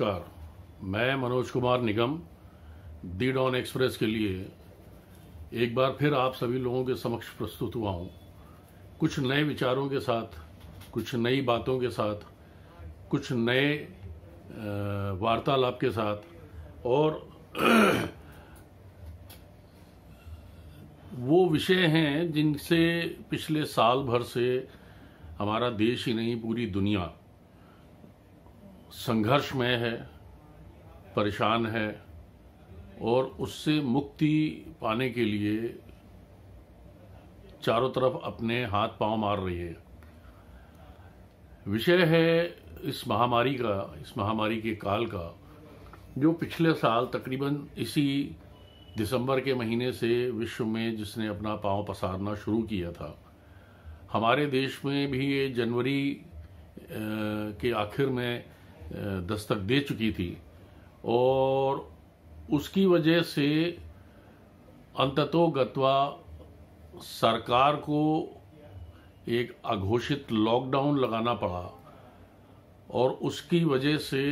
नमस्कार मैं Manoj Kumar Nigam the Dawn Express के लिए एक बार फिर आप सभी लोगों के समक्ष प्रस्तुत हुआ हूँ कुछ नए विचारों के साथ कुछ नई बातों के साथ कुछ नए वार्तालाप के साथ और वो विषय हैं जिनसे पिछले साल भर से हमारा देश ही नहीं पूरी दुनिया संघर्ष में है परेशान है और उससे मुक्ति पाने के लिए चारों तरफ अपने हाथ पांव मार रही है विषय है इस महामारी का इस महामारी के काल का जो पिछले साल तकरीबन इसी दिसंबर के महीने से विश्व में जिसने अपना पांव पसारना शुरू किया था हमारे देश में भी ये जनवरी के आखिर में दस्तक दे चुकी थी और उसकी वजह से अंततोगत्वा सरकार को एक अघोषित लॉकडाउन लगाना पड़ा और उसकी वजह से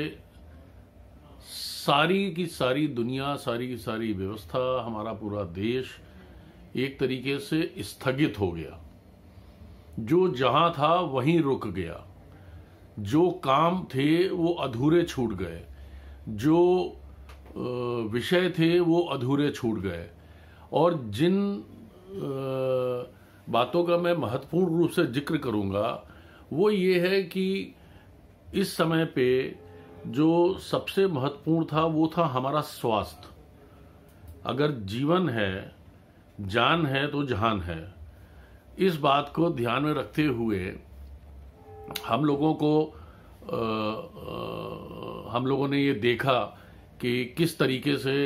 सारी की सारी दुनिया सारी की सारी व्यवस्था हमारा पूरा देश एक तरीके से स्थगित हो गया जो जहां था वहीं रुक गया जो काम थे वो अधूरे छूट गए जो विषय थे वो अधूरे छूट गए और जिन बातों का मैं महत्वपूर्ण रूप से जिक्र करूंगा वो ये है कि इस समय पे जो सबसे महत्वपूर्ण था वो था हमारा स्वास्थ्य अगर जीवन है जान है तो जहान है इस बात को ध्यान में रखते हुए हम लोगों को हम लोगों ने ये देखा कि किस तरीके से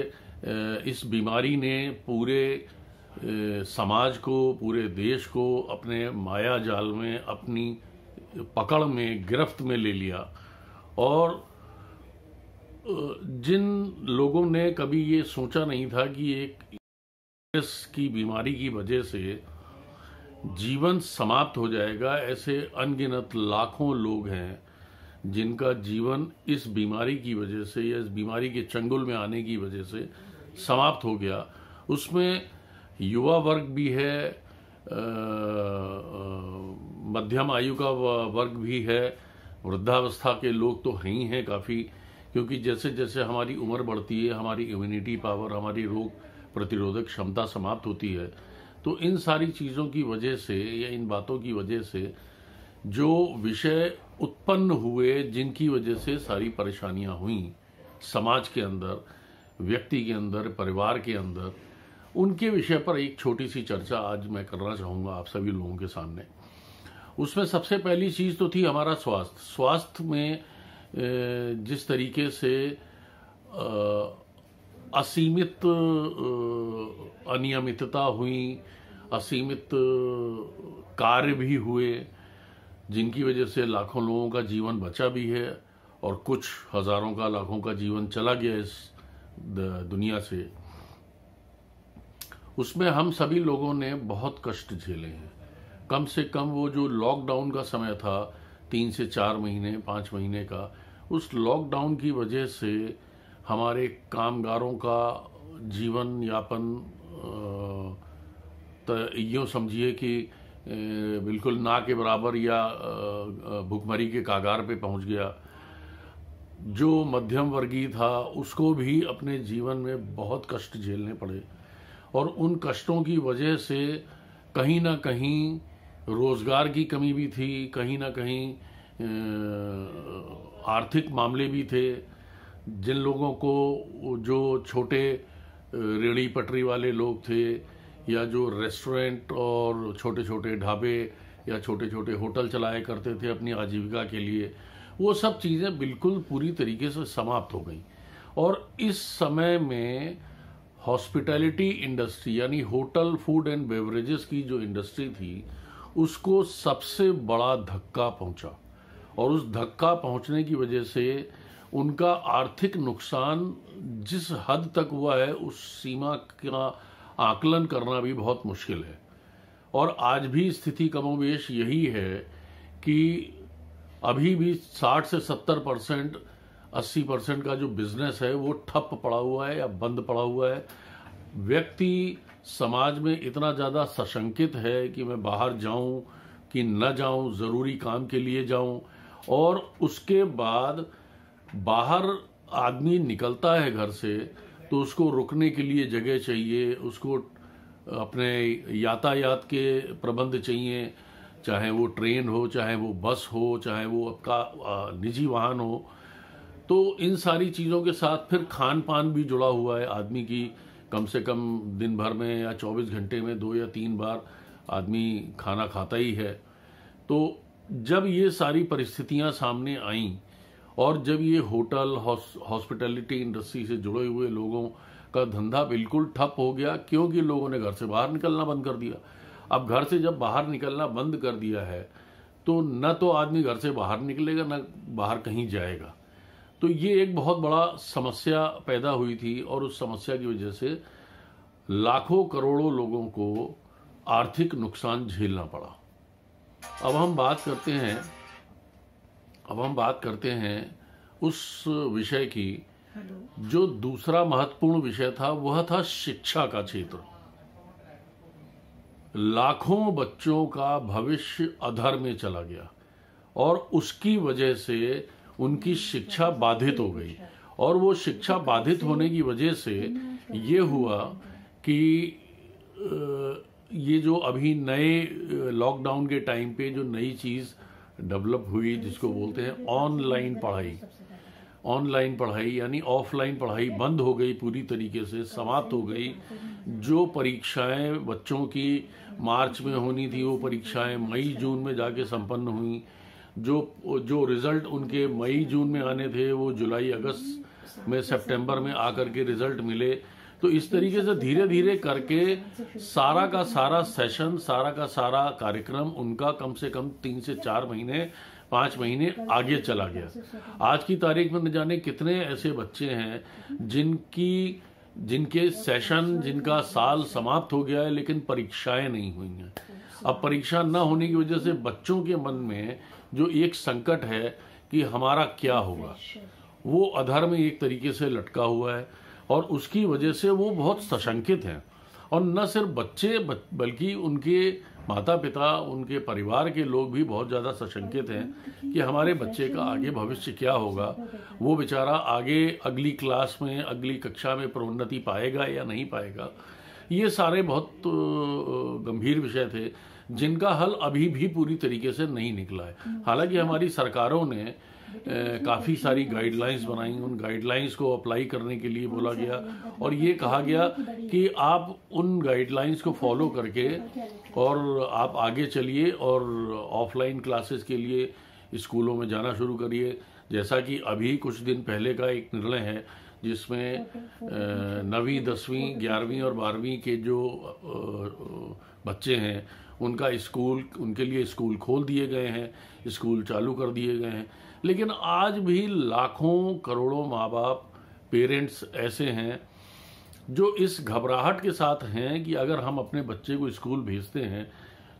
इस बीमारी ने पूरे समाज को पूरे देश को अपने माया जाल में अपनी पकड़ में गिरफ्त में ले लिया और जिन लोगों ने कभी ये सोचा नहीं था कि एक इस की बीमारी की वजह से जीवन समाप्त हो जाएगा ऐसे अनगिनत लाखों लोग हैं जिनका जीवन इस बीमारी की वजह से या इस बीमारी के चंगुल में आने की वजह से समाप्त हो गया उसमें युवा वर्ग भी है मध्यम आयु का वर्ग भी है वृद्धावस्था के लोग तो हैं ही हैं काफ़ी क्योंकि जैसे जैसे हमारी उम्र बढ़ती है हमारी इम्यूनिटी पावर हमारी रोग प्रतिरोधक क्षमता समाप्त होती है तो इन सारी चीज़ों की वजह से या इन बातों की वजह से जो विषय उत्पन्न हुए जिनकी वजह से सारी परेशानियां हुई समाज के अंदर व्यक्ति के अंदर परिवार के अंदर उनके विषय पर एक छोटी सी चर्चा आज मैं करना चाहूंगा आप सभी लोगों के सामने उसमें सबसे पहली चीज़ तो थी हमारा स्वास्थ्य स्वास्थ्य में जिस तरीके से असीमित अनियमितता हुई असीमित कार्य भी हुए जिनकी वजह से लाखों लोगों का जीवन बचा भी है और कुछ हज़ारों का लाखों का जीवन चला गया इस दुनिया से उसमें हम सभी लोगों ने बहुत कष्ट झेले हैं कम से कम वो जो लॉकडाउन का समय था तीन से चार महीने पाँच महीने का उस लॉकडाउन की वजह से हमारे कामगारों का जीवन यापन यूँ समझिए कि बिल्कुल ना के बराबर या भुखमरी के कागार पे पहुंच गया जो मध्यम वर्गीय था उसको भी अपने जीवन में बहुत कष्ट झेलने पड़े और उन कष्टों की वजह से कहीं ना कहीं रोज़गार की कमी भी थी कहीं ना कहीं आर्थिक मामले भी थे जिन लोगों को जो छोटे रेड़ी पटरी वाले लोग थे या जो रेस्टोरेंट और छोटे छोटे ढाबे या छोटे छोटे होटल चलाया करते थे अपनी आजीविका के लिए वो सब चीज़ें बिल्कुल पूरी तरीके से समाप्त हो गई और इस समय में हॉस्पिटैलिटी इंडस्ट्री यानी होटल फूड एंड बेवरेजेस की जो इंडस्ट्री थी उसको सबसे बड़ा धक्का पहुंचा और उस धक्का पहुंचने की वजह से उनका आर्थिक नुकसान जिस हद तक हुआ है उस सीमा का आकलन करना भी बहुत मुश्किल है और आज भी स्थिति कमोबेश यही है कि अभी भी 60 से 70 परसेंट अस्सी परसेंट का जो बिजनेस है वो ठप पड़ा हुआ है या बंद पड़ा हुआ है व्यक्ति समाज में इतना ज़्यादा सशंकित है कि मैं बाहर जाऊं कि न जाऊं ज़रूरी काम के लिए जाऊं और उसके बाद बाहर आदमी निकलता है घर से तो उसको रुकने के लिए जगह चाहिए उसको अपने यातायात के प्रबंध चाहिए चाहे वो ट्रेन हो चाहे वो बस हो चाहे वो आपका निजी वाहन हो तो इन सारी चीज़ों के साथ फिर खान पान भी जुड़ा हुआ है आदमी की कम से कम दिन भर में या 24 घंटे में दो या तीन बार आदमी खाना खाता ही है तो जब ये सारी परिस्थितियां सामने आईं और जब ये होटल हॉस्पिटैलिटी इंडस्ट्री से जुड़े हुए लोगों का धंधा बिल्कुल ठप हो गया क्योंकि लोगों ने घर से बाहर निकलना बंद कर दिया अब घर से जब बाहर निकलना बंद कर दिया है तो न तो आदमी घर से बाहर निकलेगा न बाहर कहीं जाएगा तो ये एक बहुत बड़ा समस्या पैदा हुई थी और उस समस्या की वजह से लाखों करोड़ों लोगों को आर्थिक नुकसान झेलना पड़ा अब हम बात करते हैं अब हम बात करते हैं उस विषय की जो दूसरा महत्वपूर्ण विषय था वह था शिक्षा का क्षेत्र लाखों बच्चों का भविष्य अधर में चला गया और उसकी वजह से उनकी शिक्षा बाधित हो गई और वो शिक्षा बाधित होने की वजह से ये हुआ कि ये जो अभी नए लॉकडाउन के टाइम पे जो नई चीज़ डेवलप हुई जिसको बोलते हैं ऑनलाइन पढ़ाई ऑनलाइन पढ़ाई यानी ऑफलाइन पढ़ाई बंद हो गई पूरी तरीके से समाप्त हो गई जो परीक्षाएं बच्चों की मार्च में होनी थी वो परीक्षाएं मई जून में जाके संपन्न हुई जो जो रिजल्ट उनके मई जून में आने थे वो जुलाई अगस्त में सितंबर में आकर के रिजल्ट मिले तो इस तरीके से धीरे धीरे करके सारा का सारा सेशन सारा का सारा कार्यक्रम उनका कम से कम तीन से चार महीने पांच महीने आगे चला गया आज की तारीख में न जाने कितने ऐसे बच्चे हैं जिनकी जिनके सेशन जिनका साल समाप्त हो गया है लेकिन परीक्षाएं नहीं हुई हैं अब परीक्षा न होने की वजह से बच्चों के मन में जो एक संकट है कि हमारा क्या होगा वो अधर में एक तरीके से लटका हुआ है और उसकी वजह से वो बहुत सशंकित हैं और न सिर्फ बच्चे बल्कि उनके माता पिता उनके परिवार के लोग भी बहुत ज़्यादा सशंकित हैं कि हमारे बच्चे का आगे भविष्य क्या होगा वो बेचारा आगे अगली क्लास में अगली कक्षा में प्रोन्नति पाएगा या नहीं पाएगा ये सारे बहुत गंभीर विषय थे जिनका हल अभी भी पूरी तरीके से नहीं निकला है हालांकि हमारी सरकारों ने काफ़ी सारी गाइडलाइंस बनाई उन गाइडलाइंस को अप्लाई करने के लिए बोला गया और ये कहा गया कि आप उन गाइडलाइंस को फॉलो करके और आप आगे चलिए और ऑफलाइन क्लासेस के लिए स्कूलों में जाना शुरू करिए जैसा कि अभी कुछ दिन पहले का एक निर्णय है जिसमें नवीं दसवीं ग्यारहवीं और बारहवीं के जो बच्चे हैं उनका स्कूल उनके लिए स्कूल खोल दिए गए हैं स्कूल चालू कर दिए गए हैं लेकिन आज भी लाखों करोड़ों माँ बाप पेरेंट्स ऐसे हैं जो इस घबराहट के साथ हैं कि अगर हम अपने बच्चे को स्कूल भेजते हैं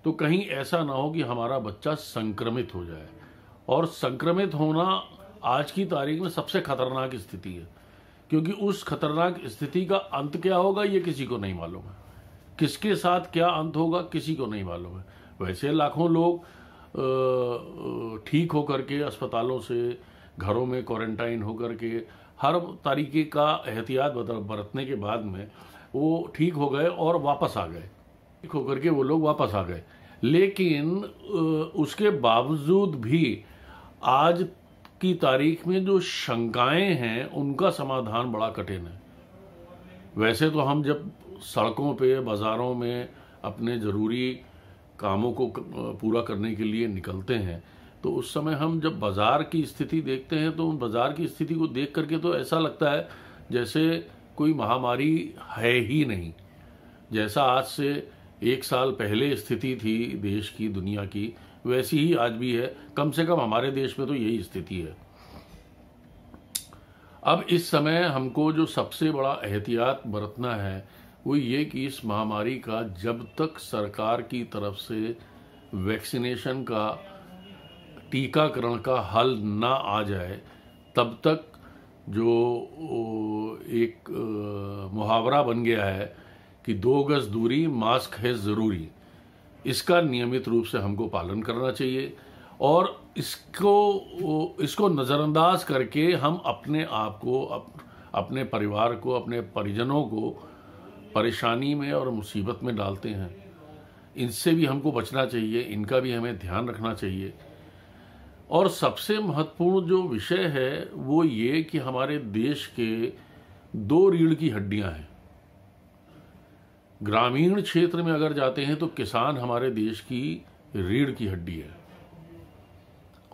तो कहीं ऐसा ना हो कि हमारा बच्चा संक्रमित हो जाए और संक्रमित होना आज की तारीख में सबसे खतरनाक स्थिति है क्योंकि उस खतरनाक स्थिति का अंत क्या होगा ये किसी को नहीं मालूम है किसके साथ क्या अंत होगा किसी को नहीं मालूम है वैसे लाखों लोग ठीक होकर के अस्पतालों से घरों में क्वारंटाइन होकर के हर तरीके का एहतियात बरतने के बाद में वो ठीक हो गए और वापस आ गए ठीक होकर के वो लोग वापस आ गए लेकिन उसके बावजूद भी आज की तारीख में जो शंकाएं हैं उनका समाधान बड़ा कठिन है वैसे तो हम जब सड़कों पे बाज़ारों में अपने ज़रूरी कामों को पूरा करने के लिए निकलते हैं तो उस समय हम जब बाज़ार की स्थिति देखते हैं तो उन बाज़ार की स्थिति को देख करके तो ऐसा लगता है जैसे कोई महामारी है ही नहीं जैसा आज से एक साल पहले स्थिति थी देश की दुनिया की वैसी ही आज भी है कम से कम हमारे देश में तो यही स्थिति है अब इस समय हमको जो सबसे बड़ा एहतियात बरतना है वो ये कि इस महामारी का जब तक सरकार की तरफ से वैक्सीनेशन का टीकाकरण का हल ना आ जाए तब तक जो एक मुहावरा बन गया है कि दो गज दूरी मास्क है ज़रूरी इसका नियमित रूप से हमको पालन करना चाहिए और इसको इसको नज़रअंदाज करके हम अपने आप को अप, अपने परिवार को अपने परिजनों को परेशानी में और मुसीबत में डालते हैं इनसे भी हमको बचना चाहिए इनका भी हमें ध्यान रखना चाहिए और सबसे महत्वपूर्ण जो विषय है वो ये कि हमारे देश के दो रीढ़ की हड्डियां हैं ग्रामीण क्षेत्र में अगर जाते हैं तो किसान हमारे देश की रीढ़ की हड्डी है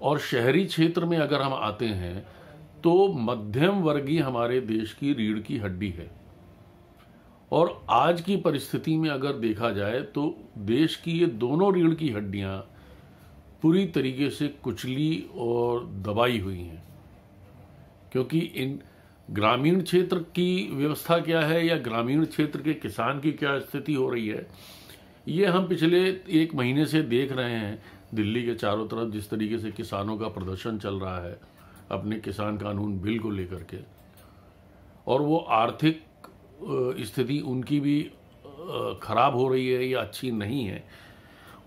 और शहरी क्षेत्र में अगर हम आते हैं तो मध्यम वर्गीय हमारे देश की रीढ़ की हड्डी है और आज की परिस्थिति में अगर देखा जाए तो देश की ये दोनों रीढ़ की हड्डियां पूरी तरीके से कुचली और दबाई हुई हैं क्योंकि इन ग्रामीण क्षेत्र की व्यवस्था क्या है या ग्रामीण क्षेत्र के किसान की क्या स्थिति हो रही है ये हम पिछले एक महीने से देख रहे हैं दिल्ली के चारों तरफ जिस तरीके से किसानों का प्रदर्शन चल रहा है अपने किसान कानून बिल को लेकर के और वो आर्थिक स्थिति उनकी भी खराब हो रही है या अच्छी नहीं है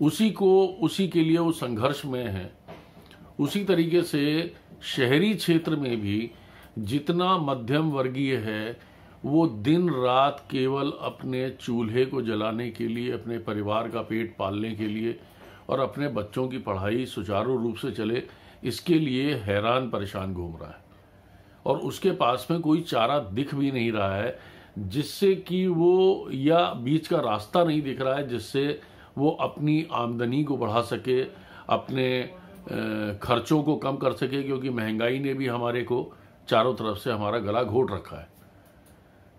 उसी को उसी के लिए वो संघर्ष में है उसी तरीके से शहरी क्षेत्र में भी जितना मध्यम वर्गीय है वो दिन रात केवल अपने चूल्हे को जलाने के लिए अपने परिवार का पेट पालने के लिए और अपने बच्चों की पढ़ाई सुचारू रूप से चले इसके लिए हैरान परेशान घूम रहा है और उसके पास में कोई चारा दिख भी नहीं रहा है जिससे कि वो या बीच का रास्ता नहीं दिख रहा है जिससे वो अपनी आमदनी को बढ़ा सके अपने खर्चों को कम कर सके क्योंकि महंगाई ने भी हमारे को चारों तरफ से हमारा गला घोट रखा है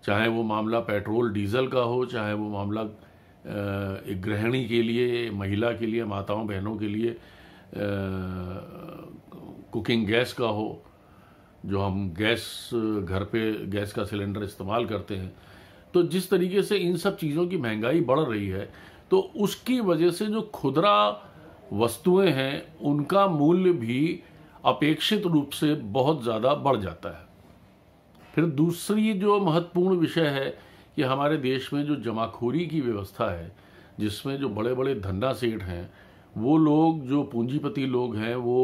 चाहे वो मामला पेट्रोल डीजल का हो चाहे वो मामला एक गृहिणी के लिए महिला के लिए माताओं बहनों के लिए कुकिंग गैस का हो जो हम गैस घर पे गैस का सिलेंडर इस्तेमाल करते हैं तो जिस तरीके से इन सब चीज़ों की महंगाई बढ़ रही है तो उसकी वजह से जो खुदरा वस्तुएं हैं उनका मूल्य भी अपेक्षित रूप से बहुत ज़्यादा बढ़ जाता है फिर दूसरी जो महत्वपूर्ण विषय है कि हमारे देश में जो जमाखोरी की व्यवस्था है जिसमें जो बड़े बड़े धंधा सेठ हैं वो लोग जो पूंजीपति लोग हैं वो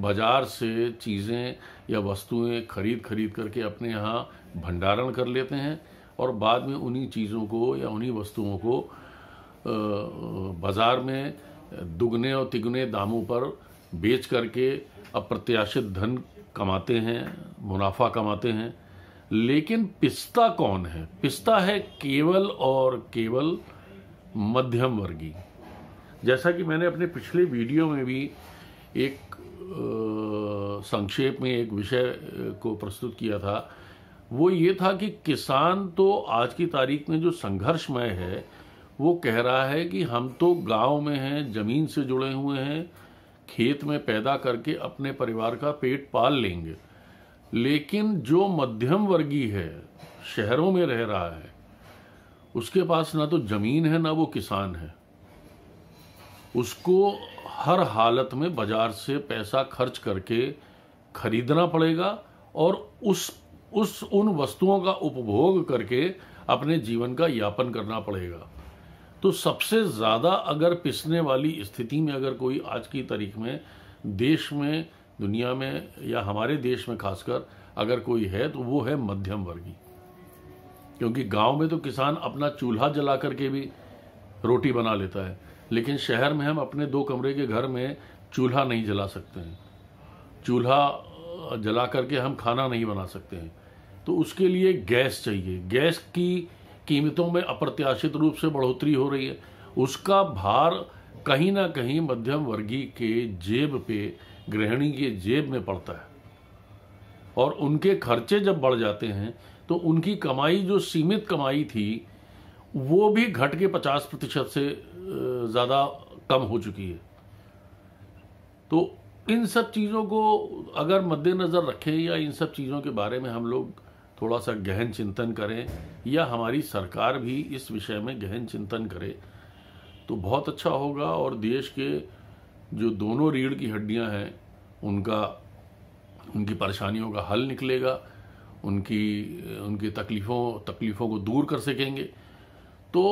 बाज़ार से चीज़ें या वस्तुएं खरीद खरीद करके अपने यहाँ भंडारण कर लेते हैं और बाद में उन्हीं चीज़ों को या उन्हीं वस्तुओं को बाज़ार में दुगने और तिगने दामों पर बेच करके अप्रत्याशित धन कमाते हैं मुनाफा कमाते हैं लेकिन पिस्ता कौन है पिस्ता है केवल और केवल मध्यम वर्गीय जैसा कि मैंने अपने पिछले वीडियो में भी एक संक्षेप में एक विषय को प्रस्तुत किया था वो ये था कि किसान तो आज की तारीख में जो संघर्षमय है वो कह रहा है कि हम तो गांव में हैं ज़मीन से जुड़े हुए हैं खेत में पैदा करके अपने परिवार का पेट पाल लेंगे लेकिन जो मध्यम वर्गीय है शहरों में रह रहा है उसके पास ना तो ज़मीन है ना वो किसान है उसको हर हालत में बाजार से पैसा खर्च करके खरीदना पड़ेगा और उस उस उन वस्तुओं का उपभोग करके अपने जीवन का यापन करना पड़ेगा तो सबसे ज़्यादा अगर पिसने वाली स्थिति में अगर कोई आज की तारीख में देश में दुनिया में या हमारे देश में खासकर अगर कोई है तो वो है मध्यम वर्गी क्योंकि गांव में तो किसान अपना चूल्हा जला करके भी रोटी बना लेता है लेकिन शहर में हम अपने दो कमरे के घर में चूल्हा नहीं जला सकते हैं चूल्हा जला करके हम खाना नहीं बना सकते हैं तो उसके लिए गैस चाहिए गैस की कीमतों में अप्रत्याशित रूप से बढ़ोतरी हो रही है उसका भार कहीं ना कहीं मध्यम वर्गीय के जेब पे गृहिणी के जेब में पड़ता है और उनके खर्चे जब बढ़ जाते हैं तो उनकी कमाई जो सीमित कमाई थी वो भी घट के 50 प्रतिशत से ज़्यादा कम हो चुकी है तो इन सब चीज़ों को अगर मद्देनज़र रखें या इन सब चीज़ों के बारे में हम लोग थोड़ा सा गहन चिंतन करें या हमारी सरकार भी इस विषय में गहन चिंतन करे तो बहुत अच्छा होगा और देश के जो दोनों रीढ़ की हड्डियां हैं उनका उनकी परेशानियों का हल निकलेगा उनकी उनकी तकलीफ़ों तकलीफ़ों को दूर कर सकेंगे तो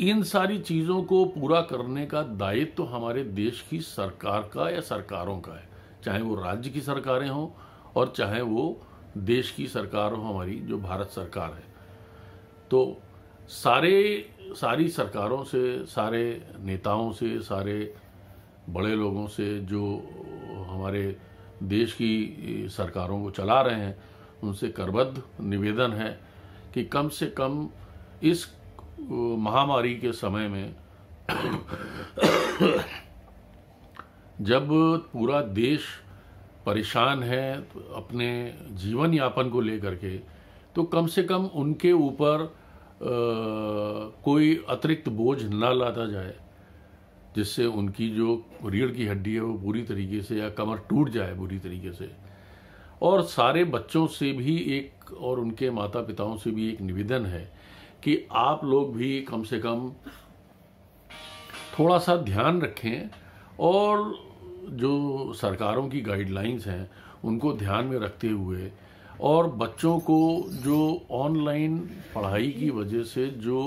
इन सारी चीज़ों को पूरा करने का दायित्व तो हमारे देश की सरकार का या सरकारों का है चाहे वो राज्य की सरकारें हों और चाहे वो देश की सरकार हो हमारी जो भारत सरकार है तो सारे सारी सरकारों से सारे नेताओं से सारे बड़े लोगों से जो हमारे देश की सरकारों को चला रहे हैं उनसे करबद्ध निवेदन है कि कम से कम इस महामारी के समय में जब पूरा देश परेशान है तो अपने जीवन यापन को लेकर के तो कम से कम उनके ऊपर कोई अतिरिक्त बोझ ना लाता जाए जिससे उनकी जो रीढ़ की हड्डी है वो बुरी तरीके से या कमर टूट जाए बुरी तरीके से और सारे बच्चों से भी एक और उनके माता पिताओं से भी एक निवेदन है कि आप लोग भी कम से कम थोड़ा सा ध्यान रखें और जो सरकारों की गाइडलाइंस हैं उनको ध्यान में रखते हुए और बच्चों को जो ऑनलाइन पढ़ाई की वजह से जो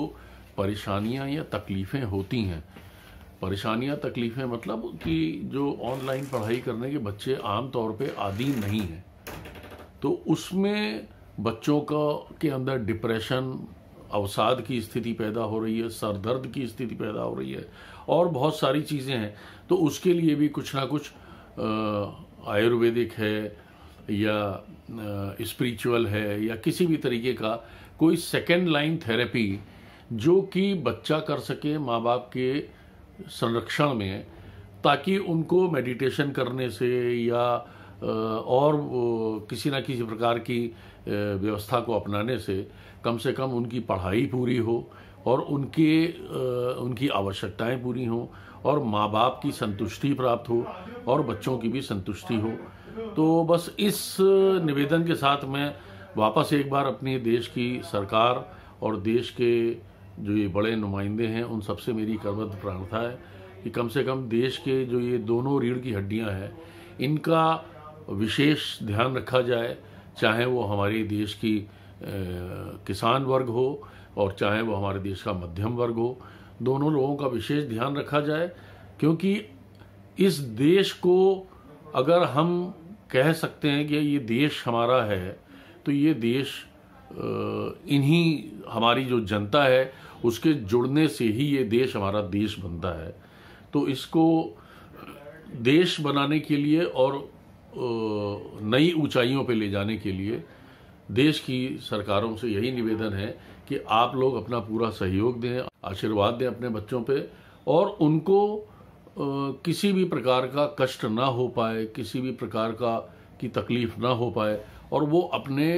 परेशानियां या तकलीफ़ें होती हैं परेशानियां तकलीफ़ें मतलब कि जो ऑनलाइन पढ़ाई करने के बच्चे आम तौर पे आदि नहीं हैं तो उसमें बच्चों का के अंदर डिप्रेशन अवसाद की स्थिति पैदा हो रही है सरदर्द की स्थिति पैदा हो रही है और बहुत सारी चीज़ें हैं तो उसके लिए भी कुछ ना कुछ आयुर्वेदिक है या स्पिरिचुअल है या किसी भी तरीके का कोई सेकेंड लाइन थेरेपी जो कि बच्चा कर सके माँ बाप के संरक्षण में ताकि उनको मेडिटेशन करने से या और किसी ना किसी प्रकार की व्यवस्था को अपनाने से कम से कम उनकी पढ़ाई पूरी हो और उनके उनकी आवश्यकताएं पूरी हों और माँ बाप की संतुष्टि प्राप्त हो और बच्चों की भी संतुष्टि हो तो बस इस निवेदन के साथ मैं वापस एक बार अपनी देश की सरकार और देश के जो ये बड़े नुमाइंदे हैं उन सबसे मेरी करबद्ध प्रार्थना है कि कम से कम देश के जो ये दोनों रीढ़ की हड्डियां हैं इनका विशेष ध्यान रखा जाए चाहे वो हमारे देश की किसान वर्ग हो और चाहे वो हमारे देश का मध्यम वर्ग हो दोनों लोगों का विशेष ध्यान रखा जाए क्योंकि इस देश को अगर हम कह सकते हैं कि ये देश हमारा है तो ये देश इन्हीं हमारी जो जनता है उसके जुड़ने से ही ये देश हमारा देश बनता है तो इसको देश बनाने के लिए और नई ऊंचाइयों पर ले जाने के लिए देश की सरकारों से यही निवेदन है कि आप लोग अपना पूरा सहयोग दें आशीर्वाद दें अपने बच्चों पे और उनको किसी भी प्रकार का कष्ट ना हो पाए किसी भी प्रकार का की तकलीफ ना हो पाए और वो अपने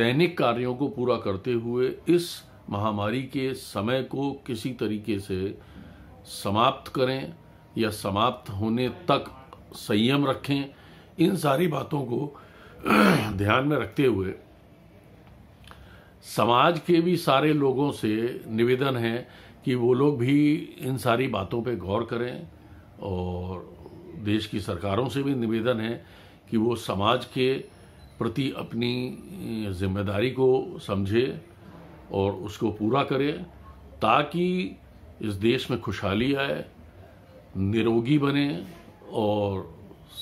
दैनिक कार्यों को पूरा करते हुए इस महामारी के समय को किसी तरीके से समाप्त करें या समाप्त होने तक संयम रखें इन सारी बातों को ध्यान में रखते हुए समाज के भी सारे लोगों से निवेदन है कि वो लोग भी इन सारी बातों पे गौर करें और देश की सरकारों से भी निवेदन है कि वो समाज के प्रति अपनी जिम्मेदारी को समझे और उसको पूरा करे ताकि इस देश में खुशहाली आए निरोगी बने और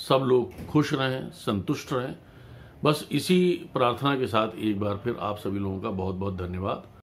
सब लोग खुश रहें संतुष्ट रहें बस इसी प्रार्थना के साथ एक बार फिर आप सभी लोगों का बहुत बहुत धन्यवाद